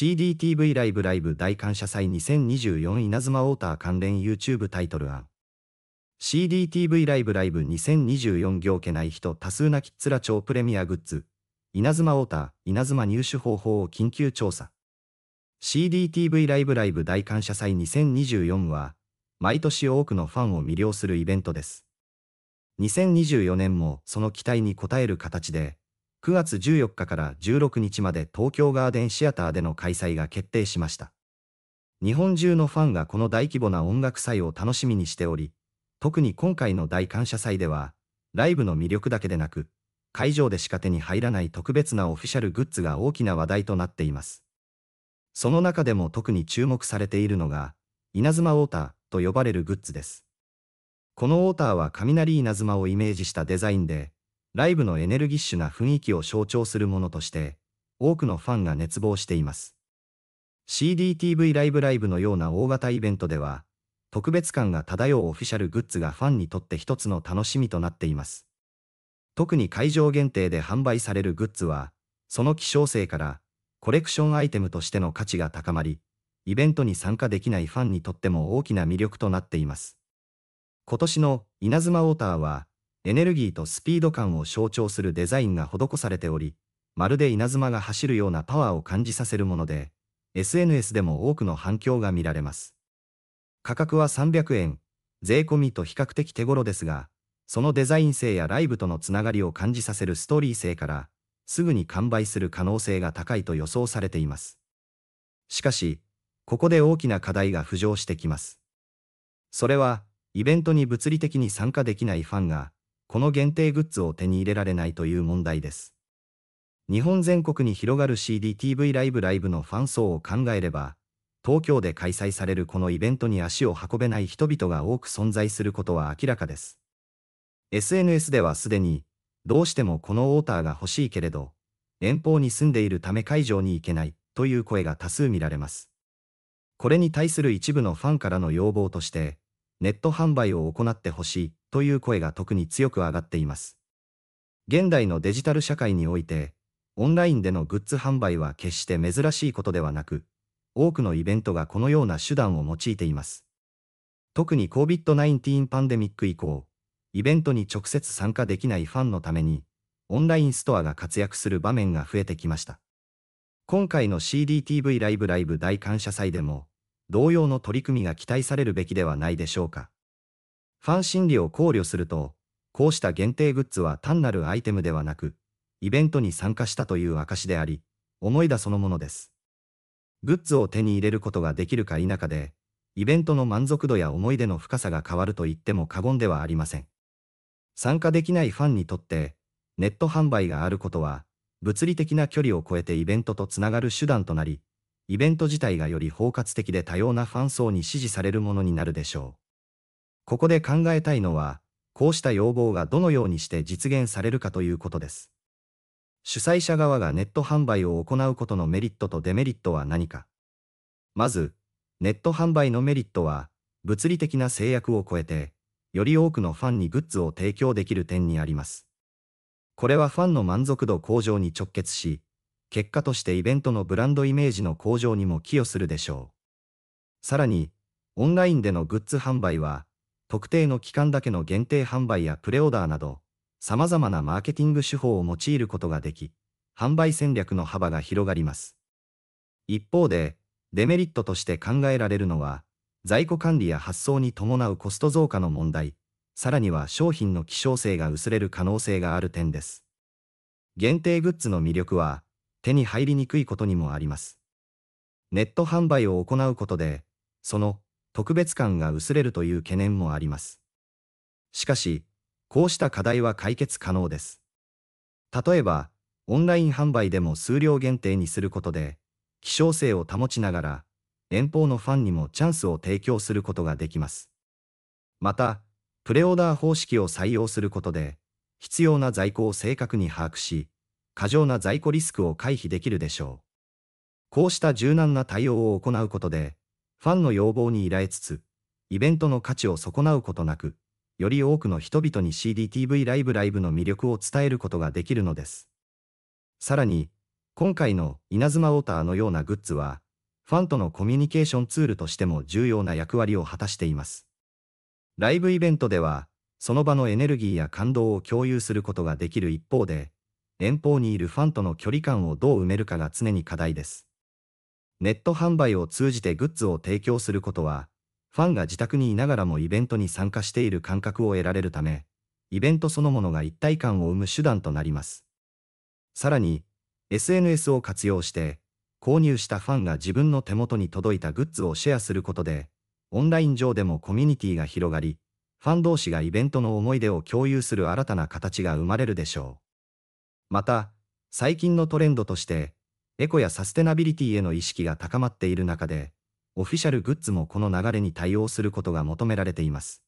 CDTV ライブライブ大感謝祭2024稲妻ウォーター関連 YouTube タイトル案 CDTV ライブライブ2024行けない人多数なキッズら超プレミアグッズ稲妻ウォーター稲妻入手方法を緊急調査 CDTV ライブライブ大感謝祭2024は毎年多くのファンを魅了するイベントです2024年もその期待に応える形で9月14日から16日まで東京ガーデンシアターでの開催が決定しました。日本中のファンがこの大規模な音楽祭を楽しみにしており、特に今回の大感謝祭では、ライブの魅力だけでなく、会場でしか手に入らない特別なオフィシャルグッズが大きな話題となっています。その中でも特に注目されているのが、稲妻ウォーターと呼ばれるグッズです。このウォーターは雷稲妻をイメージしたデザインで、ライブのエネルギッシュな雰囲気を象徴するものとして、多くのファンが熱望しています。CDTV ライブライブのような大型イベントでは、特別感が漂うオフィシャルグッズがファンにとって一つの楽しみとなっています。特に会場限定で販売されるグッズは、その希少性からコレクションアイテムとしての価値が高まり、イベントに参加できないファンにとっても大きな魅力となっています。今年の稲妻ウォーターは、エネルギーとスピード感を象徴するデザインが施されており、まるで稲妻が走るようなパワーを感じさせるもので、SNS でも多くの反響が見られます。価格は300円、税込みと比較的手頃ですが、そのデザイン性やライブとのつながりを感じさせるストーリー性から、すぐに完売する可能性が高いと予想されています。しかし、ここで大きな課題が浮上してきます。それは、イベントに物理的に参加できないファンが、この限定グッズを手に入れられないという問題です。日本全国に広がる CDTV ライブライブのファン層を考えれば、東京で開催されるこのイベントに足を運べない人々が多く存在することは明らかです。SNS ではすでに、どうしてもこのウォーターが欲しいけれど、遠方に住んでいるため会場に行けないという声が多数見られます。これに対する一部のファンからの要望として、ネット販売を行ってほしいという声が特に強く上がっています。現代のデジタル社会において、オンラインでのグッズ販売は決して珍しいことではなく、多くのイベントがこのような手段を用いています。特に COVID-19 パンデミック以降、イベントに直接参加できないファンのために、オンラインストアが活躍する場面が増えてきました。今回の CDTV ライブライブ大感謝祭でも、同様の取り組みが期待されるべきではないでしょうか。ファン心理を考慮すると、こうした限定グッズは単なるアイテムではなく、イベントに参加したという証であり、思い出そのものです。グッズを手に入れることができるか否かで、イベントの満足度や思い出の深さが変わると言っても過言ではありません。参加できないファンにとって、ネット販売があることは、物理的な距離を超えてイベントとつながる手段となり、イベント自体がより包括的で多様なファン層に支持されるものになるでしょう。ここで考えたいのは、こうした要望がどのようにして実現されるかということです。主催者側がネット販売を行うことのメリットとデメリットは何か。まず、ネット販売のメリットは、物理的な制約を超えて、より多くのファンにグッズを提供できる点にあります。これはファンの満足度向上に直結し、結果としてイベントのブランドイメージの向上にも寄与するでしょう。さらに、オンラインでのグッズ販売は、特定の期間だけの限定販売やプレオーダーなど、様々なマーケティング手法を用いることができ、販売戦略の幅が広がります。一方で、デメリットとして考えられるのは、在庫管理や発送に伴うコスト増加の問題、さらには商品の希少性が薄れる可能性がある点です。限定グッズの魅力は、手に入りにくいことにもあります。ネット販売を行うことで、その特別感が薄れるという懸念もあります。しかし、こうした課題は解決可能です。例えば、オンライン販売でも数量限定にすることで、希少性を保ちながら、遠方のファンにもチャンスを提供することができます。また、プレオーダー方式を採用することで、必要な在庫を正確に把握し、過剰な在庫リスクを回避できるでしょう。こうした柔軟な対応を行うことで、ファンの要望に依頼つつ、イベントの価値を損なうことなく、より多くの人々に CDTV ライブライブの魅力を伝えることができるのです。さらに、今回の稲妻ウォーターのようなグッズは、ファンとのコミュニケーションツールとしても重要な役割を果たしています。ライブイベントでは、その場のエネルギーや感動を共有することができる一方で、遠方にいるファンとの距離感をどう埋めるかが常に課題です。ネット販売を通じてグッズを提供することは、ファンが自宅にいながらもイベントに参加している感覚を得られるため、イベントそのものが一体感を生む手段となります。さらに、SNS を活用して、購入したファンが自分の手元に届いたグッズをシェアすることで、オンライン上でもコミュニティが広がり、ファン同士がイベントの思い出を共有する新たな形が生まれるでしょう。また、最近のトレンドとして、エコやサステナビリティへの意識が高まっている中で、オフィシャルグッズもこの流れに対応することが求められています。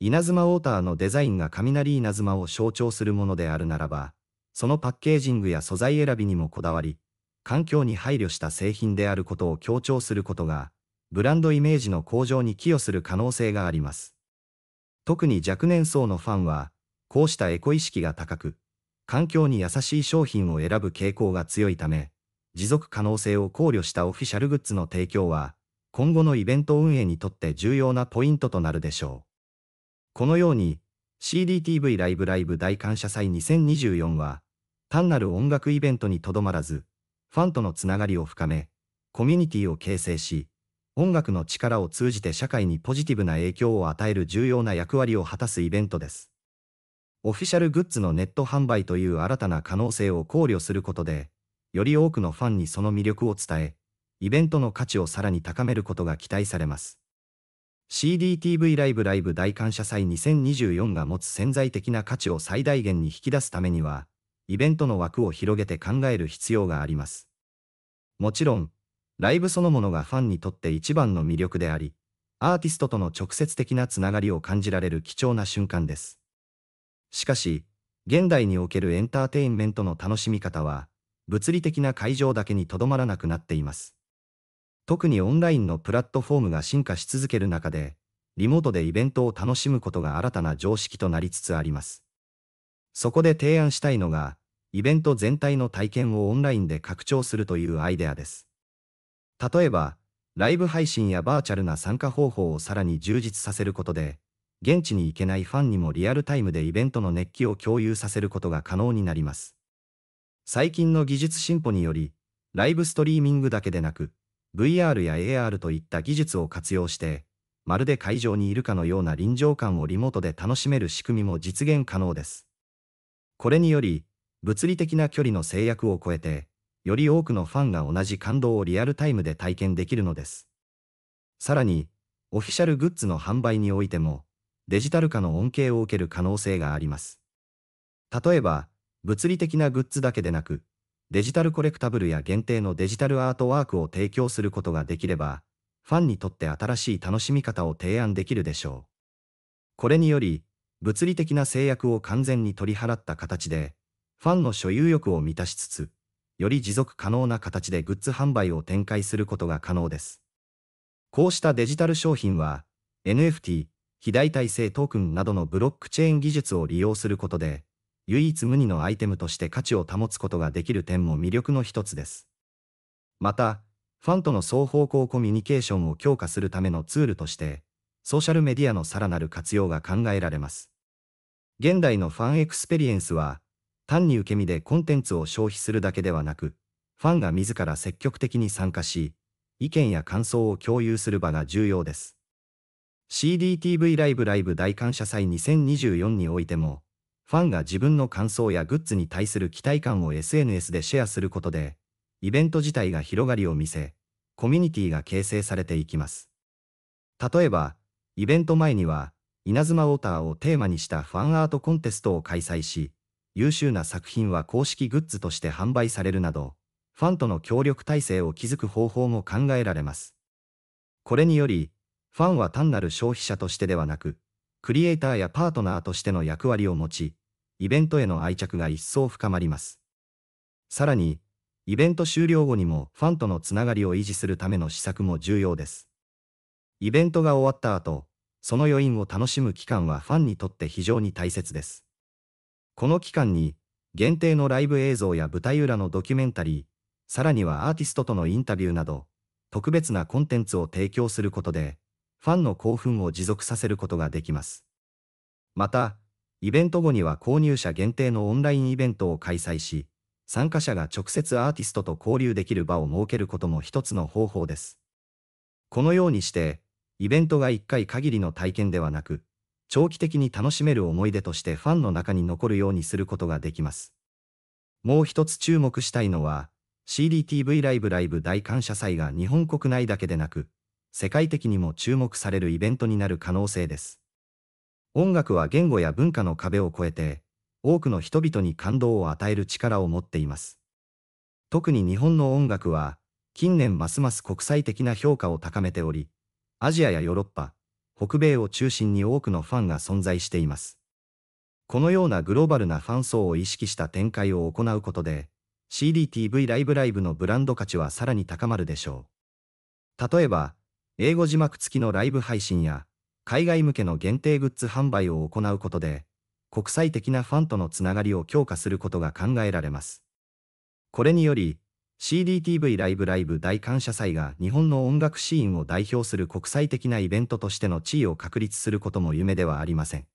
稲妻ウォーターのデザインが雷稲妻を象徴するものであるならば、そのパッケージングや素材選びにもこだわり、環境に配慮した製品であることを強調することが、ブランドイメージの向上に寄与する可能性があります。特に若年層のファンは、こうしたエコ意識が高く、環境に優しい商品を選ぶ傾向が強いため、持続可能性を考慮したオフィシャルグッズの提供は、今後のイベント運営にとって重要なポイントとなるでしょう。このように、CDTV ライブライブ大感謝祭2024は、単なる音楽イベントにとどまらず、ファンとのつながりを深め、コミュニティを形成し、音楽の力を通じて社会にポジティブな影響を与える重要な役割を果たすイベントです。オフィシャルグッズのネット販売という新たな可能性を考慮することで、より多くのファンにその魅力を伝え、イベントの価値をさらに高めることが期待されます。CDTV ライブライブ大感謝祭2024が持つ潜在的な価値を最大限に引き出すためには、イベントの枠を広げて考える必要があります。もちろん、ライブそのものがファンにとって一番の魅力であり、アーティストとの直接的なつながりを感じられる貴重な瞬間です。しかし、現代におけるエンターテインメントの楽しみ方は、物理的な会場だけにとどまらなくなっています。特にオンラインのプラットフォームが進化し続ける中で、リモートでイベントを楽しむことが新たな常識となりつつあります。そこで提案したいのが、イベント全体の体験をオンラインで拡張するというアイデアです。例えば、ライブ配信やバーチャルな参加方法をさらに充実させることで、現地に行けないファンにもリアルタイムでイベントの熱気を共有させることが可能になります。最近の技術進歩により、ライブストリーミングだけでなく、VR や AR といった技術を活用して、まるで会場にいるかのような臨場感をリモートで楽しめる仕組みも実現可能です。これにより、物理的な距離の制約を超えて、より多くのファンが同じ感動をリアルタイムで体験できるのです。さらに、オフィシャルグッズの販売においても、デジタル化の恩恵を受ける可能性があります。例えば、物理的なグッズだけでなく、デジタルコレクタブルや限定のデジタルアートワークを提供することができれば、ファンにとって新しい楽しみ方を提案できるでしょう。これにより、物理的な制約を完全に取り払った形で、ファンの所有欲を満たしつつ、より持続可能な形でグッズ販売を展開することが可能です。こうしたデジタル商品は、NFT、非代替性トークンなどのブロックチェーン技術を利用することで、唯一無二のアイテムとして価値を保つことができる点も魅力の一つです。また、ファンとの双方向コミュニケーションを強化するためのツールとして、ソーシャルメディアのさらなる活用が考えられます。現代のファンエクスペリエンスは、単に受け身でコンテンツを消費するだけではなく、ファンが自ら積極的に参加し、意見や感想を共有する場が重要です。CDTV ライブライブ大感謝祭2024においても、ファンが自分の感想やグッズに対する期待感を SNS でシェアすることで、イベント自体が広がりを見せ、コミュニティが形成されていきます。例えば、イベント前には、稲妻ウォーターをテーマにしたファンアートコンテストを開催し、優秀な作品は公式グッズとして販売されるなど、ファンとの協力体制を築く方法も考えられます。これにより、ファンは単なる消費者としてではなく、クリエイターやパートナーとしての役割を持ち、イベントへの愛着が一層深まります。さらに、イベント終了後にもファンとのつながりを維持するための施策も重要です。イベントが終わった後、その余韻を楽しむ期間はファンにとって非常に大切です。この期間に、限定のライブ映像や舞台裏のドキュメンタリー、さらにはアーティストとのインタビューなど、特別なコンテンツを提供することで、ファンの興奮を持続させることができます。また、イベント後には購入者限定のオンラインイベントを開催し、参加者が直接アーティストと交流できる場を設けることも一つの方法です。このようにして、イベントが一回限りの体験ではなく、長期的に楽しめる思い出としてファンの中に残るようにすることができます。もう一つ注目したいのは、CDTV ライブライブ大感謝祭が日本国内だけでなく、世界的にも注目されるイベントになる可能性です。音楽は言語や文化の壁を越えて、多くの人々に感動を与える力を持っています。特に日本の音楽は、近年ますます国際的な評価を高めており、アジアやヨーロッパ、北米を中心に多くのファンが存在しています。このようなグローバルなファン層を意識した展開を行うことで、CDTV ライブライブのブランド価値はさらに高まるでしょう。例えば、英語字幕付きのライブ配信や、海外向けの限定グッズ販売を行うことで、国際的なファンとのつながりを強化することが考えられます。これにより、CDTV ライブライブ大感謝祭が日本の音楽シーンを代表する国際的なイベントとしての地位を確立することも夢ではありません。